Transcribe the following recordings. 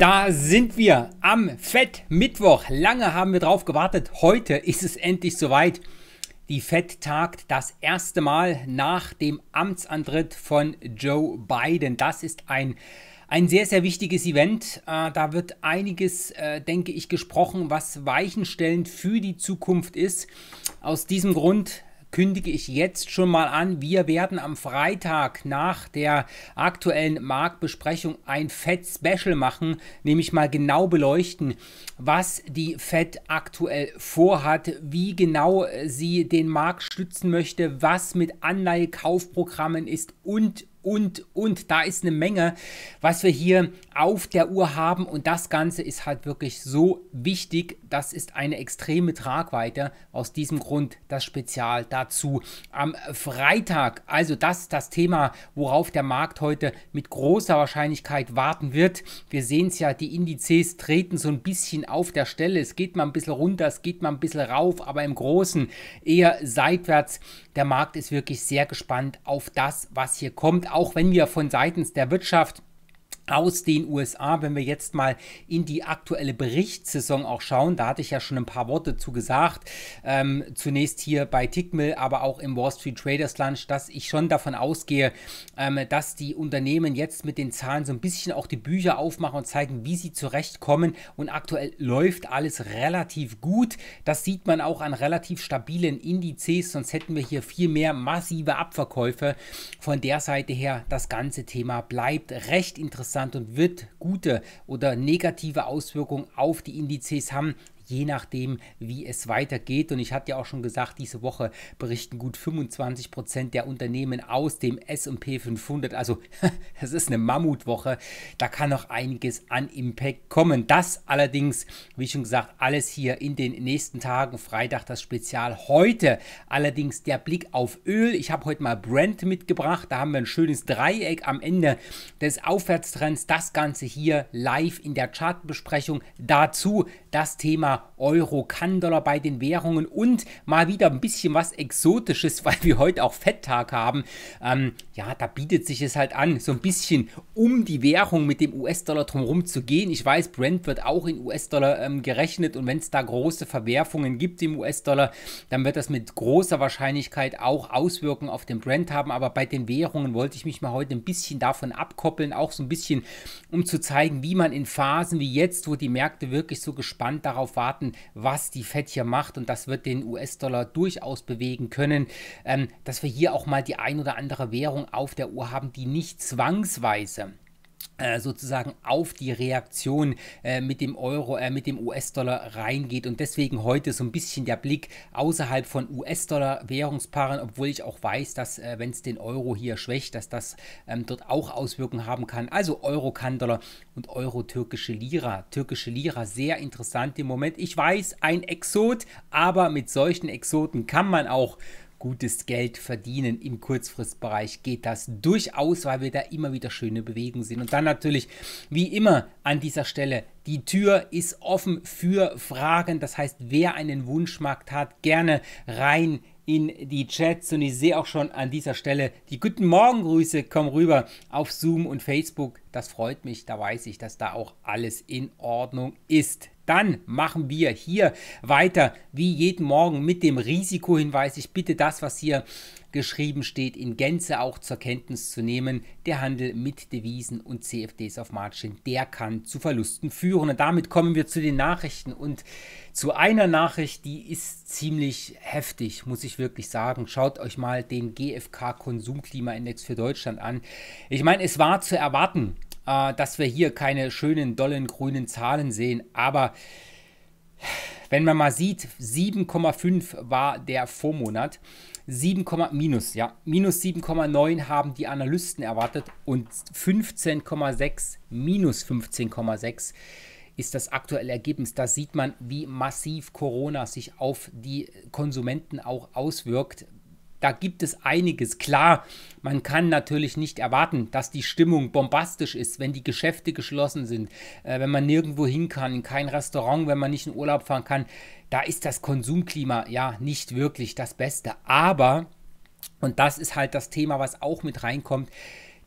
Da sind wir am Fett-Mittwoch. Lange haben wir drauf gewartet. Heute ist es endlich soweit. Die Fed tagt das erste Mal nach dem Amtsantritt von Joe Biden. Das ist ein, ein sehr, sehr wichtiges Event. Äh, da wird einiges, äh, denke ich, gesprochen, was weichenstellend für die Zukunft ist. Aus diesem Grund kündige ich jetzt schon mal an, wir werden am Freitag nach der aktuellen Marktbesprechung ein FED-Special machen, nämlich mal genau beleuchten, was die FED aktuell vorhat, wie genau sie den Markt stützen möchte, was mit Anleihekaufprogrammen ist und, und, und. Da ist eine Menge, was wir hier auf der Uhr haben. Und das Ganze ist halt wirklich so wichtig. Das ist eine extreme Tragweite. Aus diesem Grund das Spezial dazu am Freitag. Also das ist das Thema, worauf der Markt heute mit großer Wahrscheinlichkeit warten wird. Wir sehen es ja, die Indizes treten so ein bisschen auf der Stelle. Es geht mal ein bisschen runter, es geht mal ein bisschen rauf, aber im Großen eher seitwärts. Der Markt ist wirklich sehr gespannt auf das, was hier kommt auch wenn wir von seitens der Wirtschaft aus den USA, wenn wir jetzt mal in die aktuelle Berichtssaison auch schauen, da hatte ich ja schon ein paar Worte zu gesagt, ähm, zunächst hier bei Tickmill, aber auch im Wall Street Traders Lunch, dass ich schon davon ausgehe, ähm, dass die Unternehmen jetzt mit den Zahlen so ein bisschen auch die Bücher aufmachen und zeigen, wie sie zurechtkommen und aktuell läuft alles relativ gut. Das sieht man auch an relativ stabilen Indizes, sonst hätten wir hier viel mehr massive Abverkäufe. Von der Seite her, das ganze Thema bleibt recht interessant interessant und wird gute oder negative Auswirkungen auf die Indizes haben je nachdem, wie es weitergeht. Und ich hatte ja auch schon gesagt, diese Woche berichten gut 25 Prozent der Unternehmen aus dem SP 500. Also, es ist eine Mammutwoche. Da kann noch einiges an Impact kommen. Das allerdings, wie schon gesagt, alles hier in den nächsten Tagen. Freitag das Spezial. Heute allerdings der Blick auf Öl. Ich habe heute mal Brent mitgebracht. Da haben wir ein schönes Dreieck am Ende des Aufwärtstrends. Das Ganze hier live in der Chartbesprechung. Dazu das Thema Euro, kann bei den Währungen und mal wieder ein bisschen was Exotisches, weil wir heute auch Fetttag haben. Ähm, ja, da bietet sich es halt an, so ein bisschen um die Währung mit dem US-Dollar drumherum zu gehen. Ich weiß, Brent wird auch in US-Dollar ähm, gerechnet und wenn es da große Verwerfungen gibt im US-Dollar, dann wird das mit großer Wahrscheinlichkeit auch Auswirkungen auf den Brent haben. Aber bei den Währungen wollte ich mich mal heute ein bisschen davon abkoppeln, auch so ein bisschen, um zu zeigen, wie man in Phasen wie jetzt, wo die Märkte wirklich so gespannt darauf warten, erwarten, was die FED hier macht und das wird den US-Dollar durchaus bewegen können, ähm, dass wir hier auch mal die ein oder andere Währung auf der Uhr haben, die nicht zwangsweise äh, sozusagen auf die Reaktion äh, mit dem Euro, äh, mit dem US-Dollar reingeht und deswegen heute so ein bisschen der Blick außerhalb von US-Dollar-Währungspaaren, obwohl ich auch weiß, dass äh, wenn es den Euro hier schwächt, dass das ähm, dort auch Auswirkungen haben kann. Also Euro, Kan-Dollar und Euro, türkische Lira. Türkische Lira, sehr interessant im Moment. Ich weiß, ein Exot, aber mit solchen Exoten kann man auch gutes Geld verdienen im Kurzfristbereich geht das durchaus, weil wir da immer wieder schöne Bewegungen sehen. Und dann natürlich, wie immer an dieser Stelle, die Tür ist offen für Fragen. Das heißt, wer einen Wunschmarkt hat, gerne rein in die Chats. Und ich sehe auch schon an dieser Stelle die guten Morgengrüße kommen rüber auf Zoom und Facebook. Das freut mich. Da weiß ich, dass da auch alles in Ordnung ist. Dann machen wir hier weiter wie jeden Morgen mit dem Risikohinweis. Ich bitte das, was hier geschrieben steht, in Gänze auch zur Kenntnis zu nehmen. Der Handel mit Devisen und CFDs auf Margin, der kann zu Verlusten führen. Und damit kommen wir zu den Nachrichten und zu einer Nachricht, die ist ziemlich heftig, muss ich wirklich sagen. Schaut euch mal den GfK Konsumklimaindex für Deutschland an. Ich meine, es war zu erwarten, äh, dass wir hier keine schönen, dollen, grünen Zahlen sehen. Aber wenn man mal sieht, 7,5 war der Vormonat. 7, minus, ja, minus 7,9 haben die Analysten erwartet und 15,6, minus 15,6 ist das aktuelle Ergebnis. Da sieht man, wie massiv Corona sich auf die Konsumenten auch auswirkt. Da gibt es einiges. Klar, man kann natürlich nicht erwarten, dass die Stimmung bombastisch ist, wenn die Geschäfte geschlossen sind, äh, wenn man nirgendwo hin kann, in kein Restaurant, wenn man nicht in Urlaub fahren kann. Da ist das Konsumklima ja nicht wirklich das Beste. Aber, und das ist halt das Thema, was auch mit reinkommt,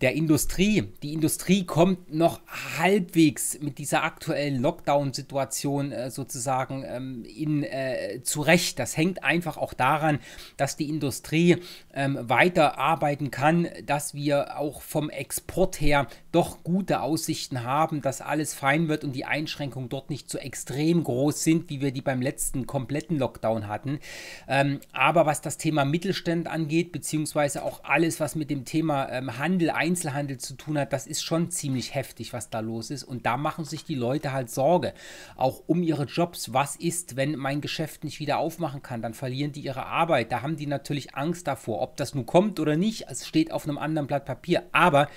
der Industrie. Die Industrie kommt noch halbwegs mit dieser aktuellen Lockdown-Situation äh, sozusagen ähm, in, äh, zurecht. Das hängt einfach auch daran, dass die Industrie ähm, weiter arbeiten kann, dass wir auch vom Export her doch gute Aussichten haben, dass alles fein wird und die Einschränkungen dort nicht so extrem groß sind, wie wir die beim letzten kompletten Lockdown hatten. Ähm, aber was das Thema Mittelstand angeht, beziehungsweise auch alles, was mit dem Thema ähm, Handel einhergeht, Einzelhandel zu tun hat, das ist schon ziemlich heftig, was da los ist. Und da machen sich die Leute halt Sorge, auch um ihre Jobs. Was ist, wenn mein Geschäft nicht wieder aufmachen kann? Dann verlieren die ihre Arbeit. Da haben die natürlich Angst davor, ob das nun kommt oder nicht. Es steht auf einem anderen Blatt Papier. Aber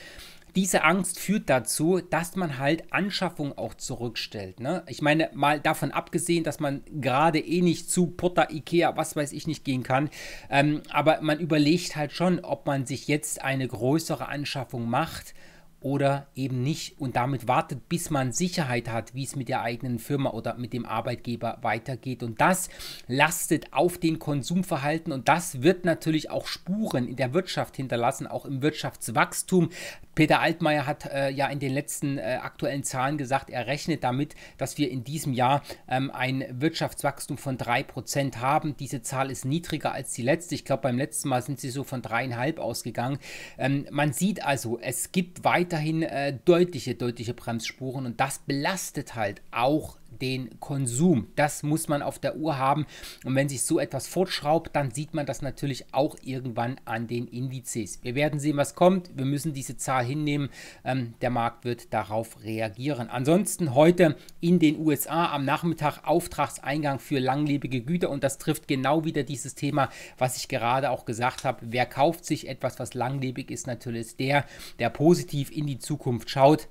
diese Angst führt dazu, dass man halt Anschaffung auch zurückstellt. Ne? Ich meine, mal davon abgesehen, dass man gerade eh nicht zu Potter, Ikea, was weiß ich nicht gehen kann, ähm, aber man überlegt halt schon, ob man sich jetzt eine größere Anschaffung macht oder eben nicht und damit wartet, bis man Sicherheit hat, wie es mit der eigenen Firma oder mit dem Arbeitgeber weitergeht. Und das lastet auf den Konsumverhalten und das wird natürlich auch Spuren in der Wirtschaft hinterlassen, auch im Wirtschaftswachstum. Peter Altmaier hat äh, ja in den letzten äh, aktuellen Zahlen gesagt, er rechnet damit, dass wir in diesem Jahr ähm, ein Wirtschaftswachstum von 3% haben. Diese Zahl ist niedriger als die letzte. Ich glaube, beim letzten Mal sind sie so von dreieinhalb ausgegangen. Ähm, man sieht also, es gibt weiter weiterhin äh, deutliche, deutliche Bremsspuren und das belastet halt auch den Konsum. Das muss man auf der Uhr haben. Und wenn sich so etwas fortschraubt, dann sieht man das natürlich auch irgendwann an den Indizes. Wir werden sehen, was kommt. Wir müssen diese Zahl hinnehmen. Ähm, der Markt wird darauf reagieren. Ansonsten heute in den USA am Nachmittag Auftragseingang für langlebige Güter. Und das trifft genau wieder dieses Thema, was ich gerade auch gesagt habe. Wer kauft sich etwas, was langlebig ist, natürlich der, der positiv in die Zukunft schaut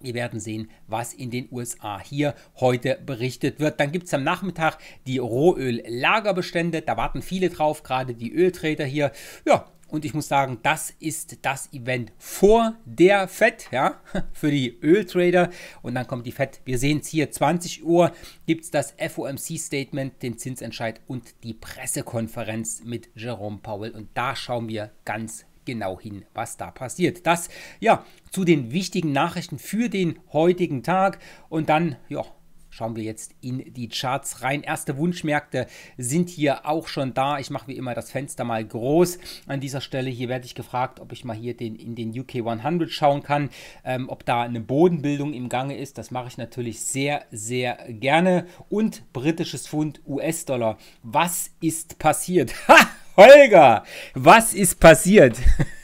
wir werden sehen, was in den USA hier heute berichtet wird. Dann gibt es am Nachmittag die Rohöl-Lagerbestände. Da warten viele drauf, gerade die Öltrader hier. Ja, und ich muss sagen, das ist das Event vor der FED, ja, für die Öltrader. Und dann kommt die FED. Wir sehen es hier, 20 Uhr gibt es das FOMC-Statement, den Zinsentscheid und die Pressekonferenz mit Jerome Powell. Und da schauen wir ganz genau hin, was da passiert. Das ja zu den wichtigen Nachrichten für den heutigen Tag und dann ja Schauen wir jetzt in die Charts rein. Erste Wunschmärkte sind hier auch schon da. Ich mache wie immer das Fenster mal groß. An dieser Stelle hier werde ich gefragt, ob ich mal hier den, in den UK 100 schauen kann, ähm, ob da eine Bodenbildung im Gange ist. Das mache ich natürlich sehr, sehr gerne. Und britisches Pfund US-Dollar. Was ist passiert? Ha! Holger, was ist passiert?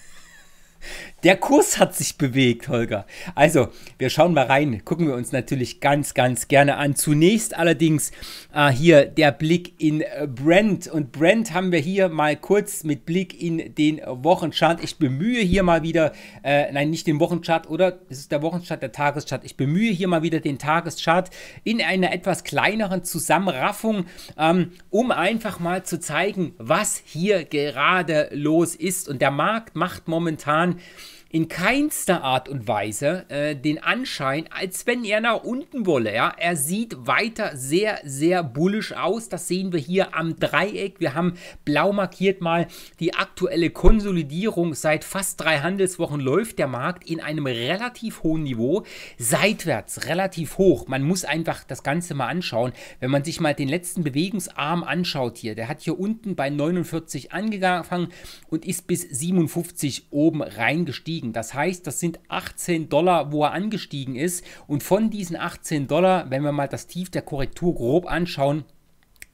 Der Kurs hat sich bewegt, Holger. Also, wir schauen mal rein, gucken wir uns natürlich ganz, ganz gerne an. Zunächst allerdings äh, hier der Blick in äh, Brent. Und Brent haben wir hier mal kurz mit Blick in den Wochenchart. Ich bemühe hier mal wieder, äh, nein, nicht den Wochenchart, oder? Das ist der Wochenchart, der Tageschart. Ich bemühe hier mal wieder den Tageschart in einer etwas kleineren Zusammenraffung, ähm, um einfach mal zu zeigen, was hier gerade los ist. Und der Markt macht momentan in keinster Art und Weise äh, den Anschein, als wenn er nach unten wolle. Ja? Er sieht weiter sehr, sehr bullisch aus. Das sehen wir hier am Dreieck. Wir haben blau markiert mal die aktuelle Konsolidierung. Seit fast drei Handelswochen läuft der Markt in einem relativ hohen Niveau seitwärts, relativ hoch. Man muss einfach das Ganze mal anschauen. Wenn man sich mal den letzten Bewegungsarm anschaut hier, der hat hier unten bei 49 angefangen und ist bis 57 oben reingestiegen angestiegen. Das heißt, das sind 18 Dollar, wo er angestiegen ist. Und von diesen 18 Dollar, wenn wir mal das Tief der Korrektur grob anschauen,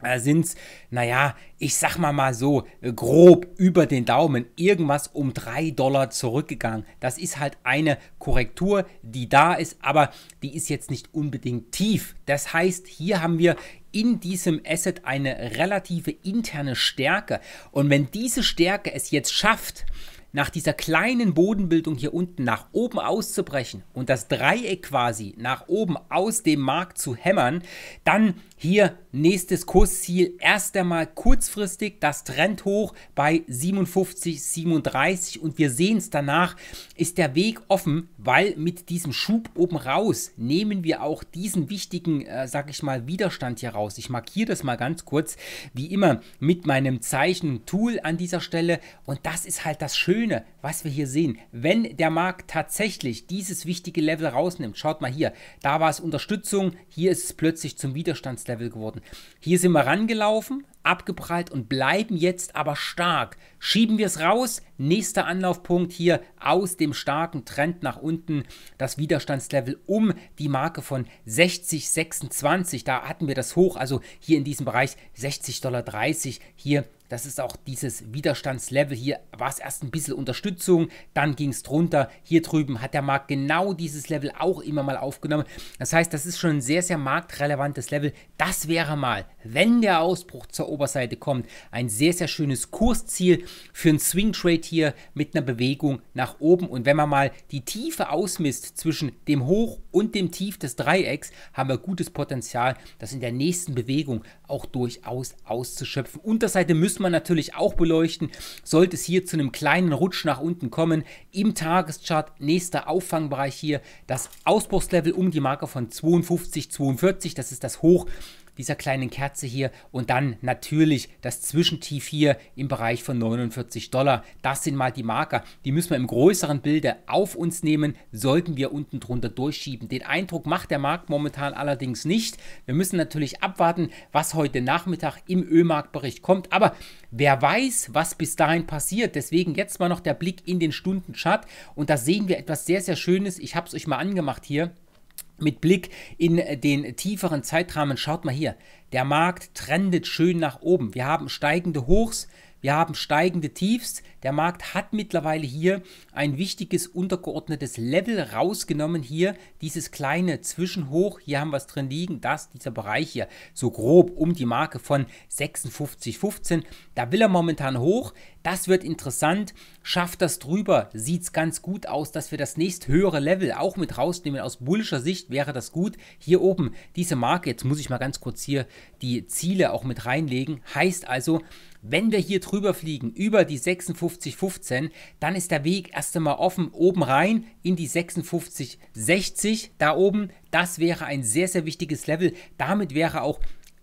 äh, sind es, naja, ich sag mal mal so, äh, grob über den Daumen, irgendwas um 3 Dollar zurückgegangen. Das ist halt eine Korrektur, die da ist, aber die ist jetzt nicht unbedingt tief. Das heißt, hier haben wir in diesem Asset eine relative interne Stärke. Und wenn diese Stärke es jetzt schafft, nach dieser kleinen Bodenbildung hier unten nach oben auszubrechen und das Dreieck quasi nach oben aus dem Markt zu hämmern, dann hier nächstes Kursziel erst einmal kurzfristig das Trend hoch bei 57,37 und wir sehen es danach ist der Weg offen, weil mit diesem Schub oben raus nehmen wir auch diesen wichtigen, äh, sag ich mal, Widerstand hier raus. Ich markiere das mal ganz kurz, wie immer mit meinem Zeichen Tool an dieser Stelle und das ist halt das Schöne, was wir hier sehen. Wenn der Markt tatsächlich dieses wichtige Level rausnimmt, schaut mal hier, da war es Unterstützung, hier ist es plötzlich zum Widerstand Level geworden. Hier sind wir rangelaufen, abgeprallt und bleiben jetzt aber stark. Schieben wir es raus, nächster Anlaufpunkt hier aus dem starken Trend nach unten, das Widerstandslevel um die Marke von 60,26. Da hatten wir das hoch, also hier in diesem Bereich 60,30 Dollar. Hier das ist auch dieses Widerstandslevel hier. War es erst ein bisschen Unterstützung, dann ging es drunter. Hier drüben hat der Markt genau dieses Level auch immer mal aufgenommen. Das heißt, das ist schon ein sehr, sehr marktrelevantes Level. Das wäre mal wenn der Ausbruch zur Oberseite kommt. Ein sehr, sehr schönes Kursziel für einen Swing Trade hier mit einer Bewegung nach oben. Und wenn man mal die Tiefe ausmisst zwischen dem Hoch und dem Tief des Dreiecks, haben wir gutes Potenzial, das in der nächsten Bewegung auch durchaus auszuschöpfen. Unterseite müssen wir natürlich auch beleuchten. Sollte es hier zu einem kleinen Rutsch nach unten kommen, im Tageschart nächster Auffangbereich hier, das Ausbruchslevel um die Marke von 52, 42, das ist das Hoch dieser kleinen Kerze hier und dann natürlich das Zwischentief hier im Bereich von 49 Dollar. Das sind mal die Marker, die müssen wir im größeren Bilde auf uns nehmen, sollten wir unten drunter durchschieben. Den Eindruck macht der Markt momentan allerdings nicht. Wir müssen natürlich abwarten, was heute Nachmittag im Ölmarktbericht kommt, aber wer weiß, was bis dahin passiert. Deswegen jetzt mal noch der Blick in den Stundenchart und da sehen wir etwas sehr, sehr Schönes. Ich habe es euch mal angemacht hier. Mit Blick in den tieferen Zeitrahmen schaut mal hier. Der Markt trendet schön nach oben. Wir haben steigende Hochs, wir haben steigende Tiefs. Der Markt hat mittlerweile hier ein wichtiges untergeordnetes Level rausgenommen. Hier dieses kleine Zwischenhoch. Hier haben wir es drin liegen. dass dieser Bereich hier, so grob um die Marke von 56,15. Da will er momentan hoch. Das wird interessant. Schafft das drüber, sieht es ganz gut aus, dass wir das nächst höhere Level auch mit rausnehmen. Aus bullischer Sicht wäre das gut. Hier oben diese Marke, jetzt muss ich mal ganz kurz hier die Ziele auch mit reinlegen. Heißt also, wenn wir hier drüber fliegen, über die 56,15, dann ist der Weg erst einmal offen, oben rein in die 56,60 da oben. Das wäre ein sehr, sehr wichtiges Level. Damit wäre auch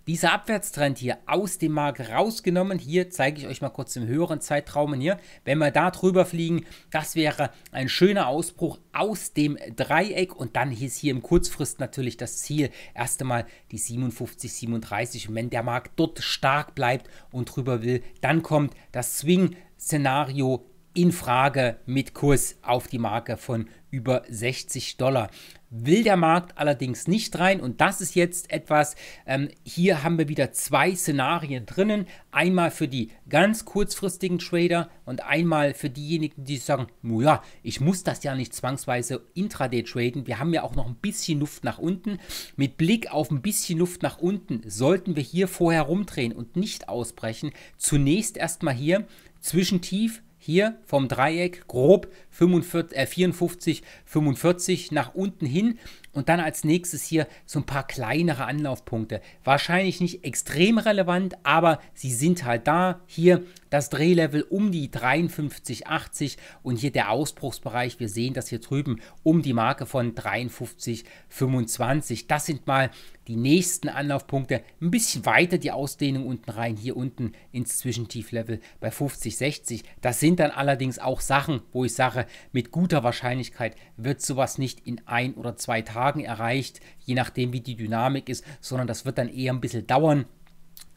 dieser Abwärtstrend hier aus dem Markt rausgenommen. Hier zeige ich euch mal kurz im höheren Zeitraum hier. Wenn wir da drüber fliegen, das wäre ein schöner Ausbruch aus dem Dreieck und dann ist hier im Kurzfrist natürlich das Ziel erst einmal die 57, 37 und wenn der Markt dort stark bleibt und drüber will, dann kommt das Swing-Szenario in Frage mit Kurs auf die Marke von über 60 Dollar will der Markt allerdings nicht rein. Und das ist jetzt etwas, ähm, hier haben wir wieder zwei Szenarien drinnen. Einmal für die ganz kurzfristigen Trader und einmal für diejenigen, die sagen, ja, ich muss das ja nicht zwangsweise intraday traden. Wir haben ja auch noch ein bisschen Luft nach unten. Mit Blick auf ein bisschen Luft nach unten sollten wir hier vorher rumdrehen und nicht ausbrechen. Zunächst erstmal hier zwischen Tief hier vom Dreieck grob 45, äh 54, 45 nach unten hin und dann als nächstes hier so ein paar kleinere Anlaufpunkte. Wahrscheinlich nicht extrem relevant, aber sie sind halt da. Hier das Drehlevel um die 53,80 und hier der Ausbruchsbereich. Wir sehen das hier drüben um die Marke von 53,25. Das sind mal die nächsten Anlaufpunkte. Ein bisschen weiter die Ausdehnung unten rein, hier unten ins Zwischentieflevel bei 50,60. Das sind dann allerdings auch Sachen, wo ich sage, mit guter Wahrscheinlichkeit wird sowas nicht in ein oder zwei Tagen Tagen erreicht, je nachdem wie die Dynamik ist, sondern das wird dann eher ein bisschen dauern.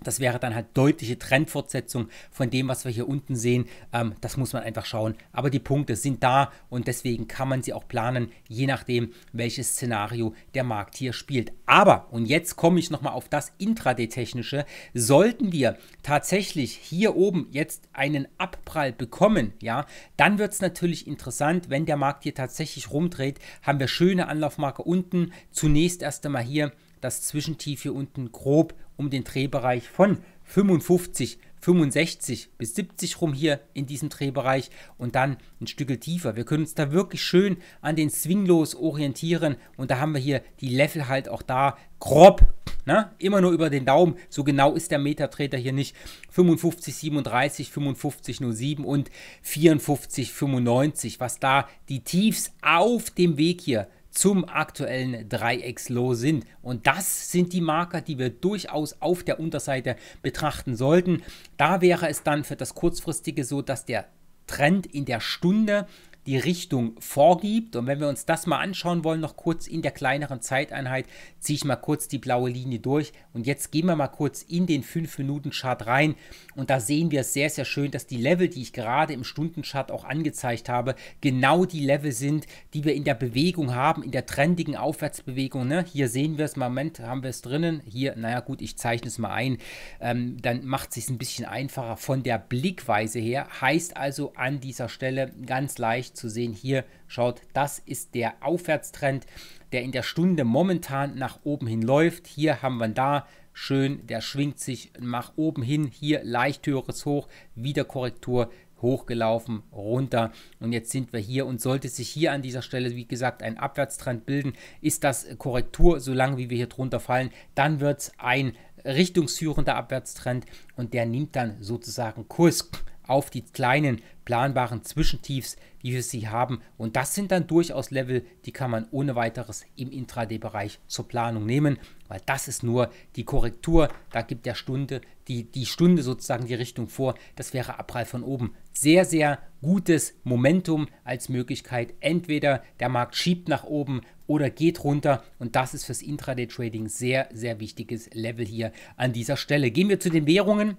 Das wäre dann halt deutliche Trendfortsetzung von dem, was wir hier unten sehen. Ähm, das muss man einfach schauen. Aber die Punkte sind da und deswegen kann man sie auch planen, je nachdem, welches Szenario der Markt hier spielt. Aber, und jetzt komme ich nochmal auf das Intraday-Technische, sollten wir tatsächlich hier oben jetzt einen Abprall bekommen, ja, dann wird es natürlich interessant, wenn der Markt hier tatsächlich rumdreht, haben wir schöne Anlaufmarke unten. Zunächst erst einmal hier das Zwischentief hier unten grob um den Drehbereich von 55, 65 bis 70 rum hier in diesem Drehbereich und dann ein Stück tiefer. Wir können uns da wirklich schön an den Swinglos orientieren und da haben wir hier die Level halt auch da grob, ne? immer nur über den Daumen, so genau ist der Metatreter hier nicht. 55, 37, 55, 07 und 54, 95, was da die Tiefs auf dem Weg hier zum aktuellen Dreieckslow sind. Und das sind die Marker, die wir durchaus auf der Unterseite betrachten sollten. Da wäre es dann für das kurzfristige so, dass der Trend in der Stunde die Richtung vorgibt. Und wenn wir uns das mal anschauen wollen, noch kurz in der kleineren Zeiteinheit, ziehe ich mal kurz die blaue Linie durch. Und jetzt gehen wir mal kurz in den 5-Minuten-Chart rein. Und da sehen wir sehr, sehr schön, dass die Level, die ich gerade im Stundenchart auch angezeigt habe, genau die Level sind, die wir in der Bewegung haben, in der trendigen Aufwärtsbewegung. Ne? Hier sehen wir es, Moment, haben wir es drinnen. Hier, naja gut, ich zeichne es mal ein. Ähm, dann macht es sich ein bisschen einfacher von der Blickweise her. Heißt also an dieser Stelle ganz leicht, zu sehen. Hier schaut, das ist der Aufwärtstrend, der in der Stunde momentan nach oben hin läuft. Hier haben wir da schön, der schwingt sich nach oben hin, hier leicht höheres Hoch, wieder Korrektur hochgelaufen, runter und jetzt sind wir hier und sollte sich hier an dieser Stelle, wie gesagt, ein Abwärtstrend bilden, ist das Korrektur, solange wie wir hier drunter fallen, dann wird es ein richtungsführender Abwärtstrend und der nimmt dann sozusagen Kurs auf die kleinen planbaren Zwischentiefs, wie wir sie haben. Und das sind dann durchaus Level, die kann man ohne weiteres im Intraday-Bereich zur Planung nehmen, weil das ist nur die Korrektur. Da gibt der Stunde, die, die Stunde sozusagen die Richtung vor. Das wäre Abprall von oben. Sehr, sehr gutes Momentum als Möglichkeit. Entweder der Markt schiebt nach oben oder geht runter. Und das ist fürs Intraday-Trading sehr, sehr wichtiges Level hier an dieser Stelle. Gehen wir zu den Währungen.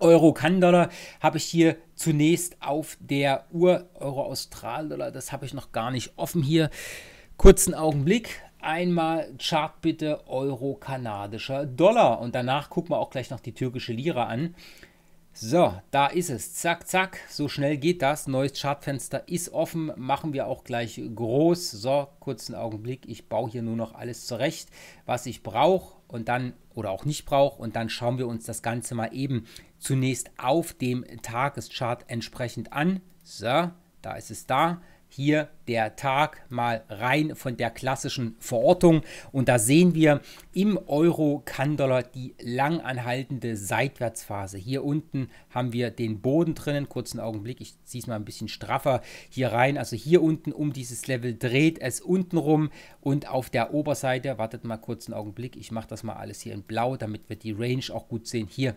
Euro Kann-Dollar habe ich hier zunächst auf der Uhr. Euro Austral-Dollar, das habe ich noch gar nicht offen hier. Kurzen Augenblick. Einmal Chart bitte Euro kanadischer Dollar und danach gucken wir auch gleich noch die türkische Lira an. So, da ist es. Zack, zack. So schnell geht das. Neues Chartfenster ist offen. Machen wir auch gleich groß. So, kurzen Augenblick. Ich baue hier nur noch alles zurecht, was ich brauche und dann oder auch nicht brauche. Und dann schauen wir uns das Ganze mal eben zunächst auf dem Tageschart entsprechend an. So, da ist es da hier der Tag mal rein von der klassischen Verortung. Und da sehen wir im Euro-Kann-Dollar die langanhaltende Seitwärtsphase. Hier unten haben wir den Boden drinnen. Kurzen Augenblick, ich ziehe es mal ein bisschen straffer hier rein. Also hier unten um dieses Level dreht es unten rum und auf der Oberseite, wartet mal kurz einen Augenblick, ich mache das mal alles hier in blau, damit wir die Range auch gut sehen. Hier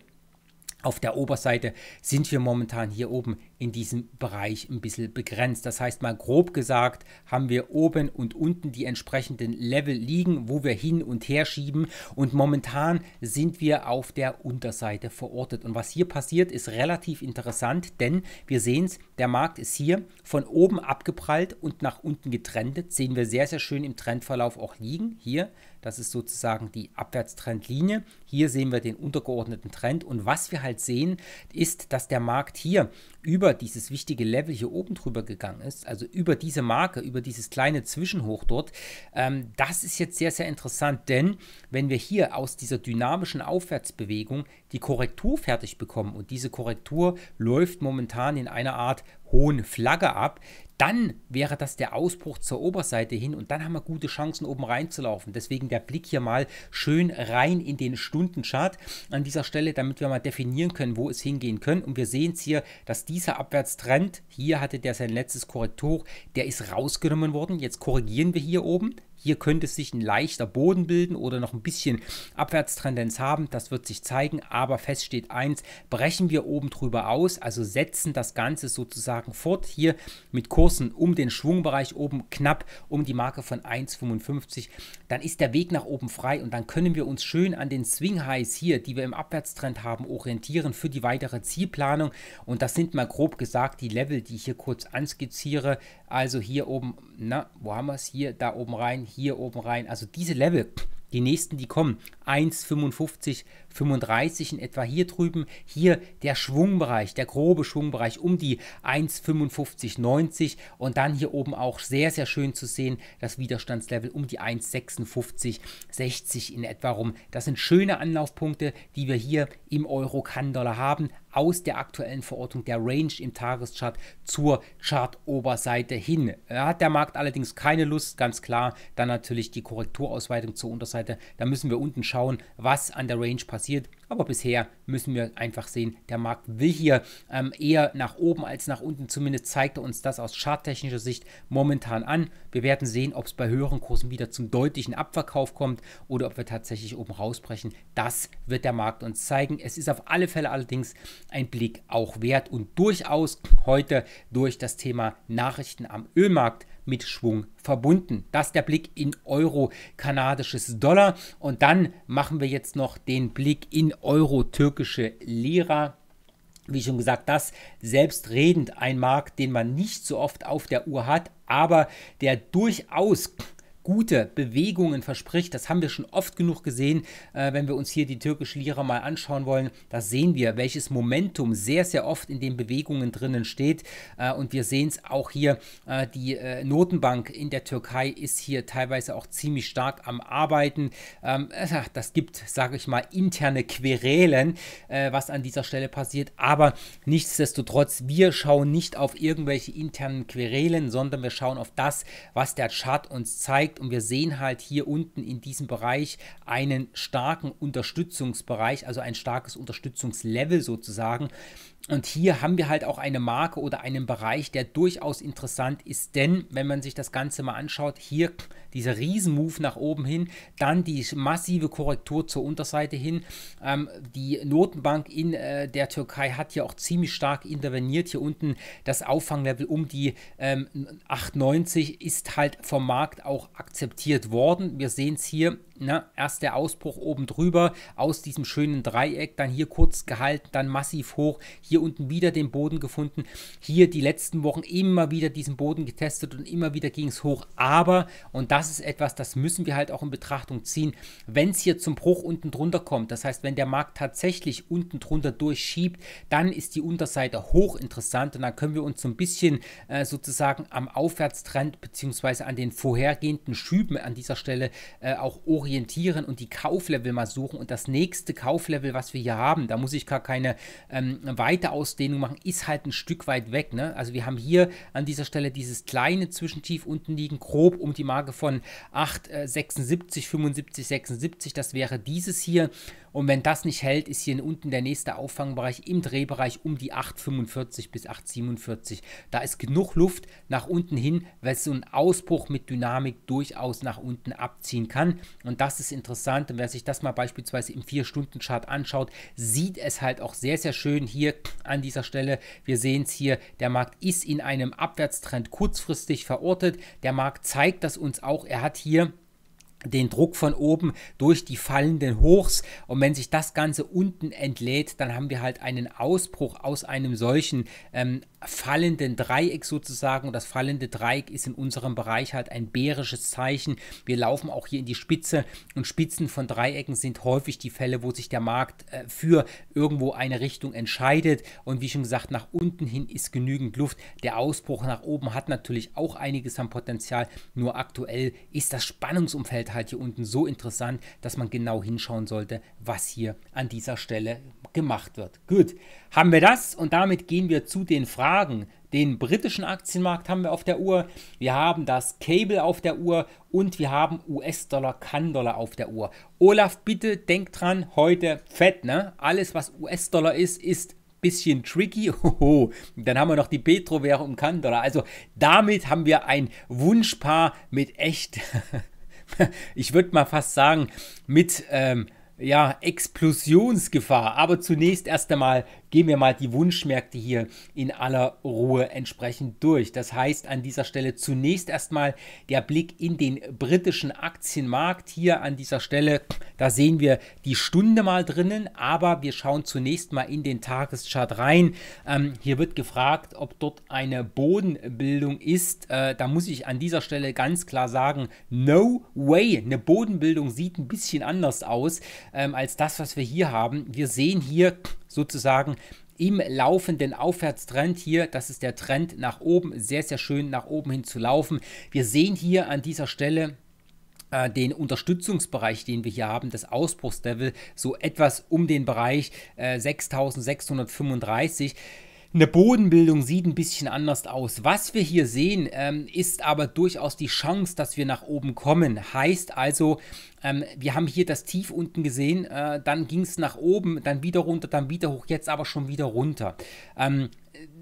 auf der Oberseite sind wir momentan hier oben in diesem Bereich ein bisschen begrenzt. Das heißt mal grob gesagt, haben wir oben und unten die entsprechenden Level liegen, wo wir hin und her schieben und momentan sind wir auf der Unterseite verortet. Und was hier passiert, ist relativ interessant, denn wir sehen es, der Markt ist hier von oben abgeprallt und nach unten getrendet. Sehen wir sehr, sehr schön im Trendverlauf auch liegen. Hier das ist sozusagen die Abwärtstrendlinie. Hier sehen wir den untergeordneten Trend. Und was wir halt sehen, ist, dass der Markt hier über dieses wichtige Level hier oben drüber gegangen ist, also über diese Marke, über dieses kleine Zwischenhoch dort. Ähm, das ist jetzt sehr, sehr interessant, denn wenn wir hier aus dieser dynamischen Aufwärtsbewegung die Korrektur fertig bekommen und diese Korrektur läuft momentan in einer Art hohen Flagge ab, dann wäre das der Ausbruch zur Oberseite hin und dann haben wir gute Chancen, oben reinzulaufen. Deswegen der Blick hier mal schön rein in den Stundenchart an dieser Stelle, damit wir mal definieren können, wo es hingehen können. Und wir sehen es hier, dass dieser Abwärtstrend, hier hatte der sein letztes Korrektur, der ist rausgenommen worden. Jetzt korrigieren wir hier oben. Hier könnte sich ein leichter Boden bilden oder noch ein bisschen Abwärtstendenz haben. Das wird sich zeigen. Aber fest steht eins, brechen wir oben drüber aus, also setzen das Ganze sozusagen fort. Hier mit Kursen um den Schwungbereich oben knapp um die Marke von 1,55. Dann ist der Weg nach oben frei und dann können wir uns schön an den Swing Highs hier, die wir im Abwärtstrend haben, orientieren für die weitere Zielplanung. Und das sind mal grob gesagt die Level, die ich hier kurz anskizziere. Also hier oben na, ne, wo haben wir es? Hier, da oben rein, hier oben rein. Also diese Level, die nächsten, die kommen, 1,55, 35 in etwa hier drüben, hier der Schwungbereich, der grobe Schwungbereich um die 1,55, 90 und dann hier oben auch sehr, sehr schön zu sehen, das Widerstandslevel um die 1,56, 60 in etwa rum. Das sind schöne Anlaufpunkte, die wir hier im Euro-Kann-Dollar haben, aus der aktuellen Verordnung der Range im Tageschart zur Chartoberseite hin. Hat der Markt allerdings keine Lust, ganz klar, dann natürlich die Korrekturausweitung zur Unterseite. Da müssen wir unten schauen, was an der Range passiert. Aber bisher müssen wir einfach sehen, der Markt will hier ähm, eher nach oben als nach unten. Zumindest zeigt er uns das aus charttechnischer Sicht momentan an. Wir werden sehen, ob es bei höheren Kursen wieder zum deutlichen Abverkauf kommt oder ob wir tatsächlich oben rausbrechen. Das wird der Markt uns zeigen. Es ist auf alle Fälle allerdings ein Blick auch wert und durchaus heute durch das Thema Nachrichten am Ölmarkt mit Schwung verbunden. Das der Blick in Euro, kanadisches Dollar. Und dann machen wir jetzt noch den Blick in Euro, türkische Lira. Wie schon gesagt, das selbstredend ein Markt, den man nicht so oft auf der Uhr hat, aber der durchaus gute Bewegungen verspricht. Das haben wir schon oft genug gesehen, äh, wenn wir uns hier die türkische Lira mal anschauen wollen. Da sehen wir, welches Momentum sehr, sehr oft in den Bewegungen drinnen steht. Äh, und wir sehen es auch hier, äh, die äh, Notenbank in der Türkei ist hier teilweise auch ziemlich stark am Arbeiten. Ähm, äh, das gibt, sage ich mal, interne Querelen, äh, was an dieser Stelle passiert. Aber nichtsdestotrotz, wir schauen nicht auf irgendwelche internen Querelen, sondern wir schauen auf das, was der Chart uns zeigt bleibt. Und wir sehen halt hier unten in diesem Bereich einen starken Unterstützungsbereich, also ein starkes Unterstützungslevel sozusagen. Und hier haben wir halt auch eine Marke oder einen Bereich, der durchaus interessant ist, denn wenn man sich das Ganze mal anschaut, hier dieser Riesenmove nach oben hin, dann die massive Korrektur zur Unterseite hin. Ähm, die Notenbank in äh, der Türkei hat hier auch ziemlich stark interveniert. Hier unten das Auffanglevel um die ähm, 8,90 ist halt vom Markt auch akzeptiert worden. Wir sehen es hier na, ne? erst der Ausbruch oben drüber aus diesem schönen Dreieck, dann hier kurz gehalten, dann massiv hoch, hier unten wieder den Boden gefunden, hier die letzten Wochen immer wieder diesen Boden getestet und immer wieder ging es hoch, aber, und das das ist etwas, das müssen wir halt auch in Betrachtung ziehen. Wenn es hier zum Bruch unten drunter kommt, das heißt, wenn der Markt tatsächlich unten drunter durchschiebt, dann ist die Unterseite hochinteressant und dann können wir uns so ein bisschen äh, sozusagen am Aufwärtstrend bzw. an den vorhergehenden Schüben an dieser Stelle äh, auch orientieren und die Kauflevel mal suchen. Und das nächste Kauflevel, was wir hier haben, da muss ich gar keine ähm, weite Ausdehnung machen, ist halt ein Stück weit weg. Ne? Also wir haben hier an dieser Stelle dieses kleine Zwischentief unten liegen, grob um die Marke von von 8, 76, 75, 76. Das wäre dieses hier. Und wenn das nicht hält, ist hier unten der nächste Auffangbereich im Drehbereich um die 8,45 bis 8,47. Da ist genug Luft nach unten hin, was so ein Ausbruch mit Dynamik durchaus nach unten abziehen kann. Und das ist interessant. Und wer sich das mal beispielsweise im 4-Stunden-Chart anschaut, sieht es halt auch sehr, sehr schön hier an dieser Stelle. Wir sehen es hier, der Markt ist in einem Abwärtstrend kurzfristig verortet. Der Markt zeigt das uns auch. Er hat hier den Druck von oben durch die fallenden Hochs. Und wenn sich das Ganze unten entlädt, dann haben wir halt einen Ausbruch aus einem solchen ähm, fallenden Dreieck sozusagen. Und das fallende Dreieck ist in unserem Bereich halt ein bärisches Zeichen. Wir laufen auch hier in die Spitze und Spitzen von Dreiecken sind häufig die Fälle, wo sich der Markt äh, für irgendwo eine Richtung entscheidet. Und wie schon gesagt, nach unten hin ist genügend Luft. Der Ausbruch nach oben hat natürlich auch einiges an Potenzial. Nur aktuell ist das Spannungsumfeld halt hier unten so interessant, dass man genau hinschauen sollte, was hier an dieser Stelle gemacht wird. Gut, haben wir das und damit gehen wir zu den Fragen. Den britischen Aktienmarkt haben wir auf der Uhr, wir haben das Cable auf der Uhr und wir haben US-Dollar, Kann-Dollar auf der Uhr. Olaf, bitte denk dran, heute fett, ne? Alles, was US-Dollar ist, ist bisschen tricky. Hoho. Dann haben wir noch die Petro-Währung im Kandola. Also damit haben wir ein Wunschpaar mit echt ich würde mal fast sagen, mit ähm, ja, Explosionsgefahr. Aber zunächst erst einmal gehen wir mal die Wunschmärkte hier in aller Ruhe entsprechend durch. Das heißt an dieser Stelle zunächst erstmal der Blick in den britischen Aktienmarkt. Hier an dieser Stelle, da sehen wir die Stunde mal drinnen, aber wir schauen zunächst mal in den Tageschart rein. Ähm, hier wird gefragt, ob dort eine Bodenbildung ist. Äh, da muss ich an dieser Stelle ganz klar sagen, no way. Eine Bodenbildung sieht ein bisschen anders aus ähm, als das, was wir hier haben. Wir sehen hier sozusagen im laufenden Aufwärtstrend hier, das ist der Trend nach oben, sehr, sehr schön nach oben hin zu laufen. Wir sehen hier an dieser Stelle äh, den Unterstützungsbereich, den wir hier haben, das Ausbruchslevel, so etwas um den Bereich äh, 6635. Eine Bodenbildung sieht ein bisschen anders aus. Was wir hier sehen, ähm, ist aber durchaus die Chance, dass wir nach oben kommen. Heißt also, ähm, wir haben hier das Tief unten gesehen, äh, dann ging es nach oben, dann wieder runter, dann wieder hoch, jetzt aber schon wieder runter. Ähm,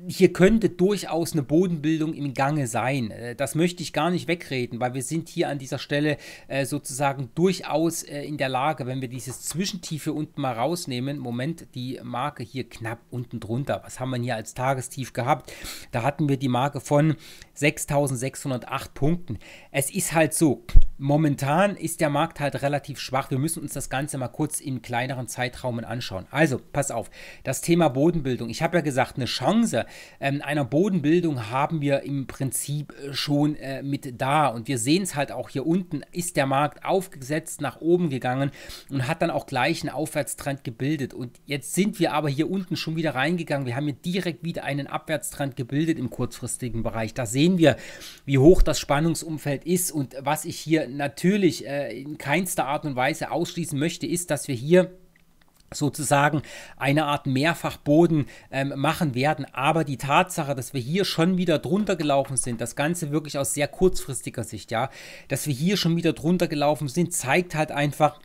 hier könnte durchaus eine Bodenbildung im Gange sein. Äh, das möchte ich gar nicht wegreden, weil wir sind hier an dieser Stelle äh, sozusagen durchaus äh, in der Lage, wenn wir dieses Zwischentief hier unten mal rausnehmen. Moment, die Marke hier knapp unten drunter. Was haben wir hier als Tagestief gehabt? Da hatten wir die Marke von 6608 Punkten. Es ist halt so, momentan ist der Markt halt relativ schwach. Wir müssen uns das Ganze mal kurz in kleineren Zeitraumen anschauen. Also, pass auf, das Thema Bodenbildung. Ich habe ja gesagt, eine Chance ähm, einer Bodenbildung haben wir im Prinzip äh, schon äh, mit da. Und wir sehen es halt auch hier unten, ist der Markt aufgesetzt, nach oben gegangen und hat dann auch gleich einen Aufwärtstrend gebildet. Und jetzt sind wir aber hier unten schon wieder reingegangen. Wir haben hier direkt wieder einen Abwärtstrend gebildet im kurzfristigen Bereich. Da sehen sehen wir, wie hoch das Spannungsumfeld ist. Und was ich hier natürlich äh, in keinster Art und Weise ausschließen möchte, ist, dass wir hier sozusagen eine Art Mehrfachboden ähm, machen werden. Aber die Tatsache, dass wir hier schon wieder drunter gelaufen sind, das Ganze wirklich aus sehr kurzfristiger Sicht, ja, dass wir hier schon wieder drunter gelaufen sind, zeigt halt einfach,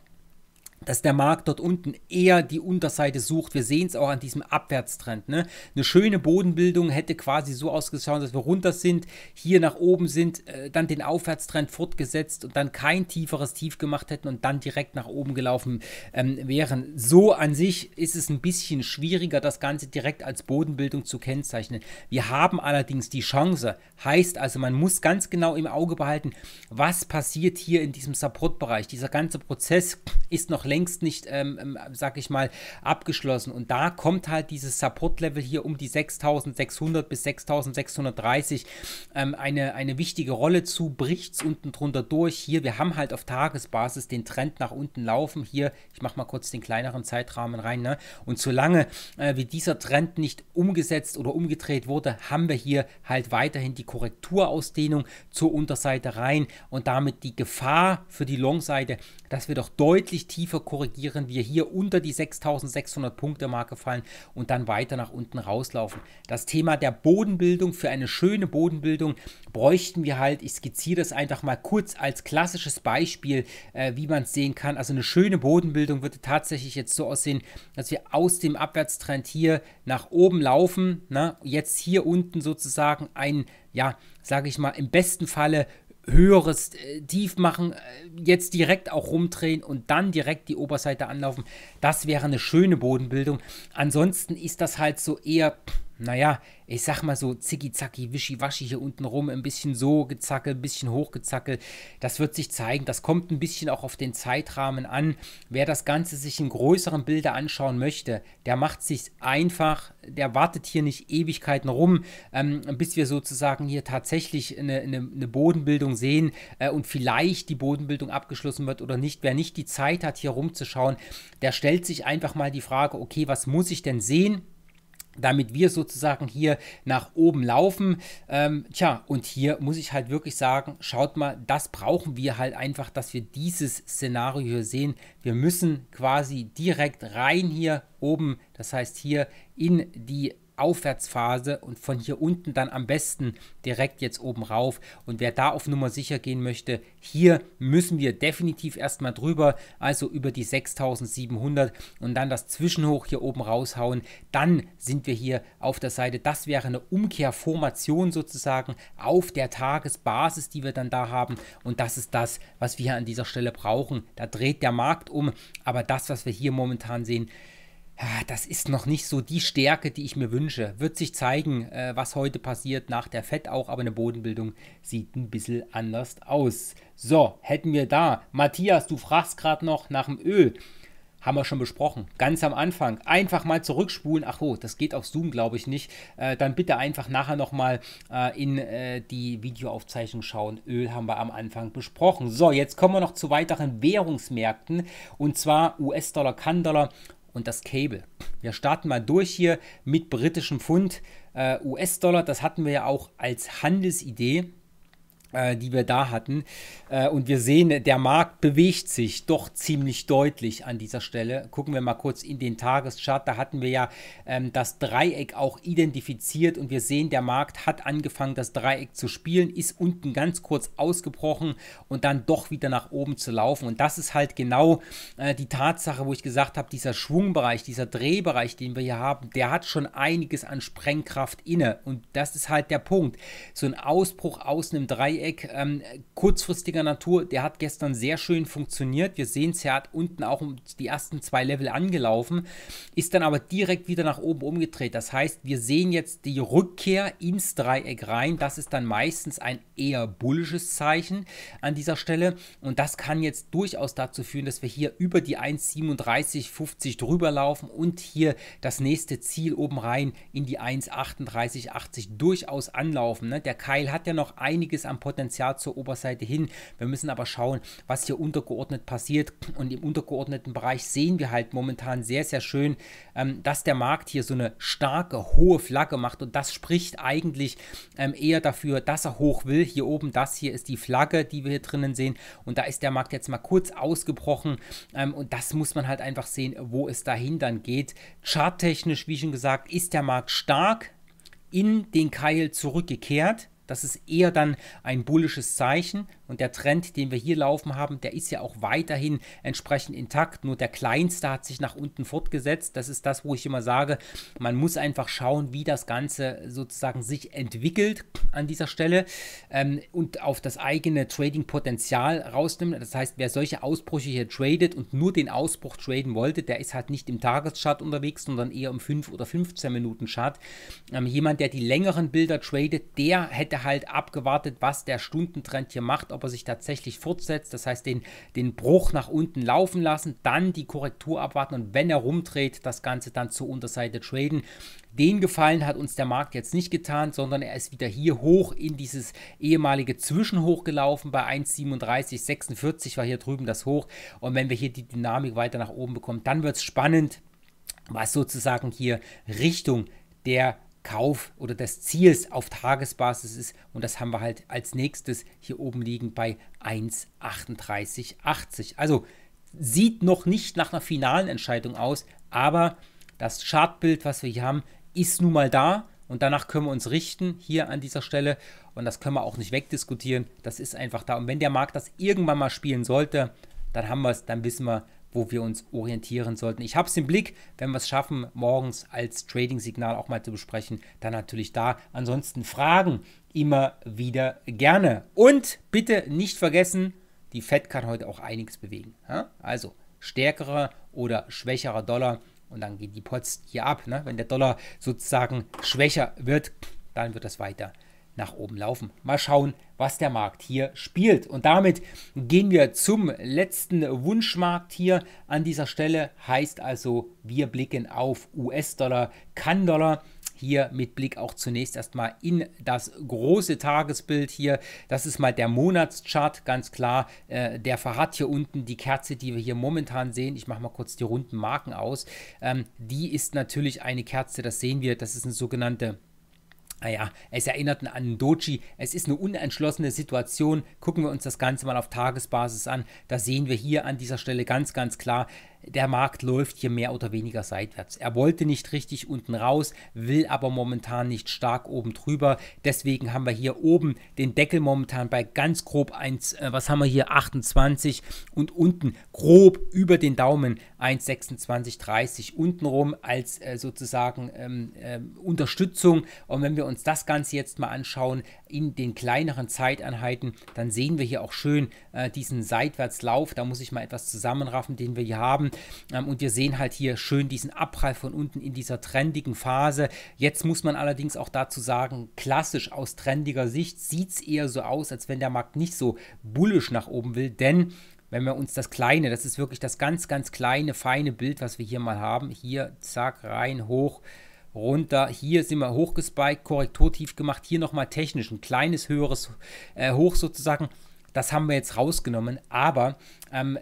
dass der Markt dort unten eher die Unterseite sucht. Wir sehen es auch an diesem Abwärtstrend. Ne? Eine schöne Bodenbildung hätte quasi so ausgeschaut, dass wir runter sind, hier nach oben sind, äh, dann den Aufwärtstrend fortgesetzt und dann kein tieferes Tief gemacht hätten und dann direkt nach oben gelaufen ähm, wären. So an sich ist es ein bisschen schwieriger, das Ganze direkt als Bodenbildung zu kennzeichnen. Wir haben allerdings die Chance, heißt also, man muss ganz genau im Auge behalten, was passiert hier in diesem Supportbereich. Dieser ganze Prozess ist noch länger längst nicht, ähm, ähm, sag ich mal, abgeschlossen. Und da kommt halt dieses Support-Level hier um die 6600 bis 6630 ähm, eine, eine wichtige Rolle zu, bricht es unten drunter durch. Hier, wir haben halt auf Tagesbasis den Trend nach unten laufen. Hier, ich mache mal kurz den kleineren Zeitrahmen rein. Ne? Und solange äh, wie dieser Trend nicht umgesetzt oder umgedreht wurde, haben wir hier halt weiterhin die Korrekturausdehnung zur Unterseite rein und damit die Gefahr für die Long-Seite, dass wir doch deutlich tiefer korrigieren, wir hier unter die 6600 Punkte Marke fallen und dann weiter nach unten rauslaufen. Das Thema der Bodenbildung, für eine schöne Bodenbildung bräuchten wir halt, ich skizziere das einfach mal kurz als klassisches Beispiel, äh, wie man es sehen kann. Also eine schöne Bodenbildung würde tatsächlich jetzt so aussehen, dass wir aus dem Abwärtstrend hier nach oben laufen, na, ne? jetzt hier unten sozusagen ein, ja, sage ich mal, im besten Falle höheres äh, Tief machen, äh, jetzt direkt auch rumdrehen und dann direkt die Oberseite anlaufen. Das wäre eine schöne Bodenbildung. Ansonsten ist das halt so eher naja, ich sag mal so zicki-zacki, wischi-waschi hier unten rum, ein bisschen so gezackelt, ein bisschen hochgezacke. Das wird sich zeigen. Das kommt ein bisschen auch auf den Zeitrahmen an. Wer das Ganze sich in größeren Bilder anschauen möchte, der macht sich einfach. Der wartet hier nicht Ewigkeiten rum, ähm, bis wir sozusagen hier tatsächlich eine, eine, eine Bodenbildung sehen äh, und vielleicht die Bodenbildung abgeschlossen wird oder nicht. Wer nicht die Zeit hat, hier rumzuschauen, der stellt sich einfach mal die Frage, okay, was muss ich denn sehen? damit wir sozusagen hier nach oben laufen. Ähm, tja, und hier muss ich halt wirklich sagen, schaut mal, das brauchen wir halt einfach, dass wir dieses Szenario hier sehen. Wir müssen quasi direkt rein hier oben, das heißt hier in die Aufwärtsphase und von hier unten dann am besten direkt jetzt oben rauf. Und wer da auf Nummer sicher gehen möchte, hier müssen wir definitiv erstmal drüber, also über die 6700 und dann das Zwischenhoch hier oben raushauen. Dann sind wir hier auf der Seite. Das wäre eine Umkehrformation sozusagen auf der Tagesbasis, die wir dann da haben. Und das ist das, was wir an dieser Stelle brauchen. Da dreht der Markt um. Aber das, was wir hier momentan sehen, das ist noch nicht so die Stärke, die ich mir wünsche. Wird sich zeigen, äh, was heute passiert nach der Fett auch, aber eine Bodenbildung sieht ein bisschen anders aus. So, hätten wir da. Matthias, du fragst gerade noch nach dem Öl. Haben wir schon besprochen. Ganz am Anfang. Einfach mal zurückspulen. Ach oh, das geht auf Zoom, glaube ich, nicht. Äh, dann bitte einfach nachher nochmal äh, in äh, die Videoaufzeichnung schauen. Öl haben wir am Anfang besprochen. So, jetzt kommen wir noch zu weiteren Währungsmärkten. Und zwar US-Dollar, Kann-Dollar und das Cable. Wir starten mal durch hier mit britischem Pfund, äh, US-Dollar. Das hatten wir ja auch als Handelsidee äh, die wir da hatten. Äh, und wir sehen, der Markt bewegt sich doch ziemlich deutlich an dieser Stelle. Gucken wir mal kurz in den Tageschart. Da hatten wir ja ähm, das Dreieck auch identifiziert und wir sehen, der Markt hat angefangen, das Dreieck zu spielen, ist unten ganz kurz ausgebrochen und dann doch wieder nach oben zu laufen. Und das ist halt genau äh, die Tatsache, wo ich gesagt habe, dieser Schwungbereich, dieser Drehbereich, den wir hier haben, der hat schon einiges an Sprengkraft inne. Und das ist halt der Punkt. So ein Ausbruch aus einem Dreieck Dreieck ähm, kurzfristiger Natur, der hat gestern sehr schön funktioniert. Wir sehen es, er hat unten auch um die ersten zwei Level angelaufen, ist dann aber direkt wieder nach oben umgedreht. Das heißt, wir sehen jetzt die Rückkehr ins Dreieck rein. Das ist dann meistens ein eher bullisches Zeichen an dieser Stelle und das kann jetzt durchaus dazu führen, dass wir hier über die 1,3750 drüber laufen und hier das nächste Ziel oben rein in die 1,3880 durchaus anlaufen. Ne? Der Keil hat ja noch einiges am Potenzial Potenzial zur Oberseite hin. Wir müssen aber schauen, was hier untergeordnet passiert. Und im untergeordneten Bereich sehen wir halt momentan sehr, sehr schön, ähm, dass der Markt hier so eine starke, hohe Flagge macht. Und das spricht eigentlich ähm, eher dafür, dass er hoch will. Hier oben, das hier ist die Flagge, die wir hier drinnen sehen. Und da ist der Markt jetzt mal kurz ausgebrochen. Ähm, und das muss man halt einfach sehen, wo es dahin dann geht. Charttechnisch, wie schon gesagt, ist der Markt stark in den Keil zurückgekehrt. Das ist eher dann ein bullisches Zeichen und der Trend, den wir hier laufen haben, der ist ja auch weiterhin entsprechend intakt, nur der kleinste hat sich nach unten fortgesetzt. Das ist das, wo ich immer sage, man muss einfach schauen, wie das Ganze sozusagen sich entwickelt an dieser Stelle ähm, und auf das eigene Trading-Potenzial rausnimmt. Das heißt, wer solche Ausbrüche hier tradet und nur den Ausbruch traden wollte, der ist halt nicht im Tageschart unterwegs, sondern eher im 5 oder 15 Minuten Chart. Ähm, jemand, der die längeren Bilder tradet, der hätte halt abgewartet, was der Stundentrend hier macht, ob er sich tatsächlich fortsetzt. Das heißt, den, den Bruch nach unten laufen lassen, dann die Korrektur abwarten und wenn er rumdreht, das Ganze dann zur Unterseite traden. Den Gefallen hat uns der Markt jetzt nicht getan, sondern er ist wieder hier hoch in dieses ehemalige Zwischenhoch gelaufen bei 1,3746 war hier drüben das Hoch. Und wenn wir hier die Dynamik weiter nach oben bekommen, dann wird es spannend, was sozusagen hier Richtung der Kauf oder des Ziels auf Tagesbasis ist. Und das haben wir halt als nächstes hier oben liegen bei 1,3880. Also sieht noch nicht nach einer finalen Entscheidung aus, aber das Chartbild, was wir hier haben, ist nun mal da. Und danach können wir uns richten hier an dieser Stelle. Und das können wir auch nicht wegdiskutieren. Das ist einfach da. Und wenn der Markt das irgendwann mal spielen sollte, dann haben wir es, dann wissen wir, wo wir uns orientieren sollten. Ich habe es im Blick, wenn wir es schaffen, morgens als Trading-Signal auch mal zu besprechen, dann natürlich da. Ansonsten Fragen immer wieder gerne. Und bitte nicht vergessen, die Fed kann heute auch einiges bewegen. Also stärkerer oder schwächerer Dollar und dann geht die Pots hier ab. Ne? Wenn der Dollar sozusagen schwächer wird, dann wird das weiter nach oben laufen. Mal schauen, was der Markt hier spielt. Und damit gehen wir zum letzten Wunschmarkt hier an dieser Stelle. Heißt also, wir blicken auf US-Dollar, Kann-Dollar hier mit Blick auch zunächst erstmal in das große Tagesbild hier. Das ist mal der Monatschart, ganz klar. Äh, der verrat hier unten die Kerze, die wir hier momentan sehen. Ich mache mal kurz die runden Marken aus. Ähm, die ist natürlich eine Kerze, das sehen wir. Das ist eine sogenannte naja, ah es erinnert an Doji. Es ist eine unentschlossene Situation. Gucken wir uns das Ganze mal auf Tagesbasis an. Da sehen wir hier an dieser Stelle ganz, ganz klar, der Markt läuft hier mehr oder weniger seitwärts. Er wollte nicht richtig unten raus, will aber momentan nicht stark oben drüber. Deswegen haben wir hier oben den Deckel momentan bei ganz grob 1, äh, was haben wir hier, 28 und unten grob über den Daumen 1,2630 untenrum als äh, sozusagen ähm, äh, Unterstützung. Und wenn wir uns das Ganze jetzt mal anschauen in den kleineren Zeiteinheiten, dann sehen wir hier auch schön äh, diesen Seitwärtslauf. Da muss ich mal etwas zusammenraffen, den wir hier haben. Ähm, und wir sehen halt hier schön diesen Abprall von unten in dieser trendigen Phase. Jetzt muss man allerdings auch dazu sagen, klassisch aus trendiger Sicht sieht es eher so aus, als wenn der Markt nicht so bullisch nach oben will, denn wenn wir uns das kleine, das ist wirklich das ganz, ganz kleine, feine Bild, was wir hier mal haben. Hier, zack, rein, hoch, runter. Hier sind wir hochgespiked, Korrekturtief gemacht. Hier nochmal technisch ein kleines, höheres äh, Hoch sozusagen. Das haben wir jetzt rausgenommen, aber ähm,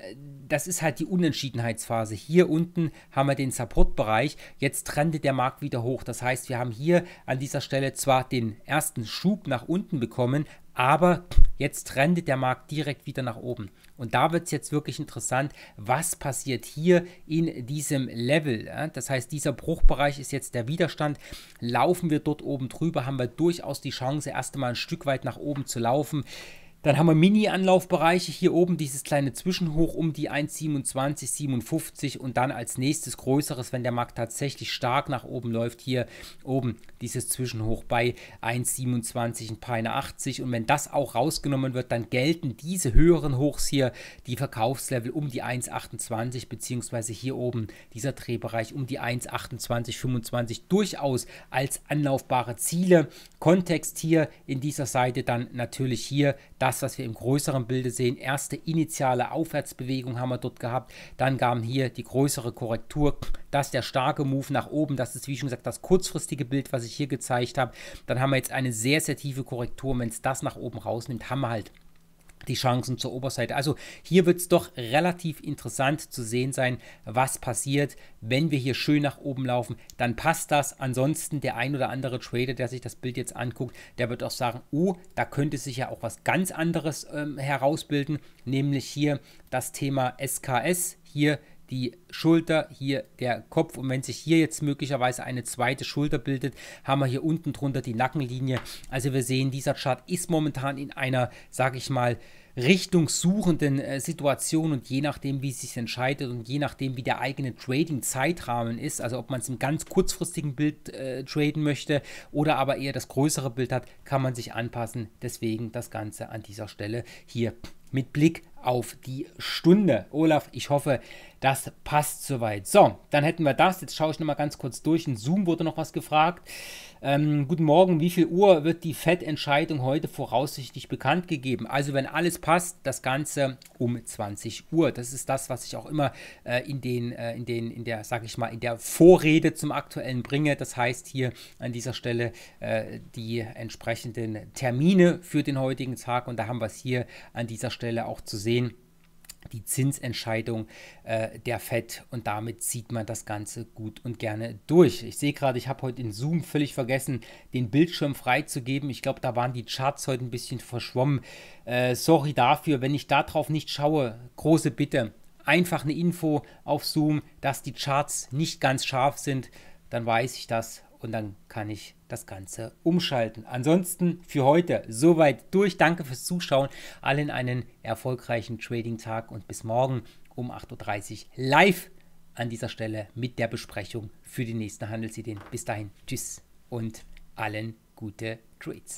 das ist halt die Unentschiedenheitsphase. Hier unten haben wir den Supportbereich. Jetzt trendet der Markt wieder hoch. Das heißt, wir haben hier an dieser Stelle zwar den ersten Schub nach unten bekommen, aber jetzt trendet der Markt direkt wieder nach oben. Und da wird es jetzt wirklich interessant, was passiert hier in diesem Level. Das heißt, dieser Bruchbereich ist jetzt der Widerstand. Laufen wir dort oben drüber, haben wir durchaus die Chance, erst einmal ein Stück weit nach oben zu laufen. Dann haben wir Mini-Anlaufbereiche hier oben, dieses kleine Zwischenhoch um die 1,2757 und dann als nächstes größeres, wenn der Markt tatsächlich stark nach oben läuft, hier oben dieses Zwischenhoch bei 1,2780 und wenn das auch rausgenommen wird, dann gelten diese höheren Hochs hier, die Verkaufslevel um die 1,28 beziehungsweise hier oben dieser Drehbereich um die 1,2825 durchaus als anlaufbare Ziele. Kontext hier in dieser Seite dann natürlich hier das, was wir im größeren Bilde sehen. Erste initiale Aufwärtsbewegung haben wir dort gehabt. Dann kam hier die größere Korrektur. Das der starke Move nach oben. Das ist, wie schon gesagt, das kurzfristige Bild, was ich hier gezeigt habe. Dann haben wir jetzt eine sehr, sehr tiefe Korrektur. wenn es das nach oben rausnimmt, haben wir halt die Chancen zur Oberseite. Also hier wird es doch relativ interessant zu sehen sein, was passiert. Wenn wir hier schön nach oben laufen, dann passt das. Ansonsten der ein oder andere Trader, der sich das Bild jetzt anguckt, der wird auch sagen, oh, da könnte sich ja auch was ganz anderes ähm, herausbilden, nämlich hier das Thema SKS. Hier die Schulter, hier der Kopf. Und wenn sich hier jetzt möglicherweise eine zweite Schulter bildet, haben wir hier unten drunter die Nackenlinie. Also wir sehen, dieser Chart ist momentan in einer, sage ich mal, richtungssuchenden äh, Situation und je nachdem, wie es sich entscheidet und je nachdem, wie der eigene Trading-Zeitrahmen ist, also ob man es im ganz kurzfristigen Bild äh, traden möchte oder aber eher das größere Bild hat, kann man sich anpassen. Deswegen das Ganze an dieser Stelle hier mit Blick auf die Stunde. Olaf, ich hoffe, das passt soweit. So, dann hätten wir das. Jetzt schaue ich nochmal ganz kurz durch. In Zoom wurde noch was gefragt. Ähm, guten Morgen, wie viel Uhr wird die FED-Entscheidung heute voraussichtlich bekannt gegeben? Also wenn alles passt, das Ganze um 20 Uhr. Das ist das, was ich auch immer äh, in, den, äh, in, den, in der, sag ich mal, in der Vorrede zum Aktuellen bringe. Das heißt hier an dieser Stelle äh, die entsprechenden Termine für den heutigen Tag. Und da haben wir es hier an dieser Stelle auch zu sehen die Zinsentscheidung äh, der FED und damit zieht man das Ganze gut und gerne durch. Ich sehe gerade, ich habe heute in Zoom völlig vergessen, den Bildschirm freizugeben. Ich glaube, da waren die Charts heute ein bisschen verschwommen. Äh, sorry dafür, wenn ich darauf nicht schaue. Große Bitte. Einfach eine Info auf Zoom, dass die Charts nicht ganz scharf sind. Dann weiß ich das und dann kann ich das Ganze umschalten. Ansonsten für heute soweit durch. Danke fürs Zuschauen. Allen einen erfolgreichen Trading-Tag und bis morgen um 8.30 Uhr live an dieser Stelle mit der Besprechung für die nächsten Handelsideen. Bis dahin, tschüss und allen gute Trades.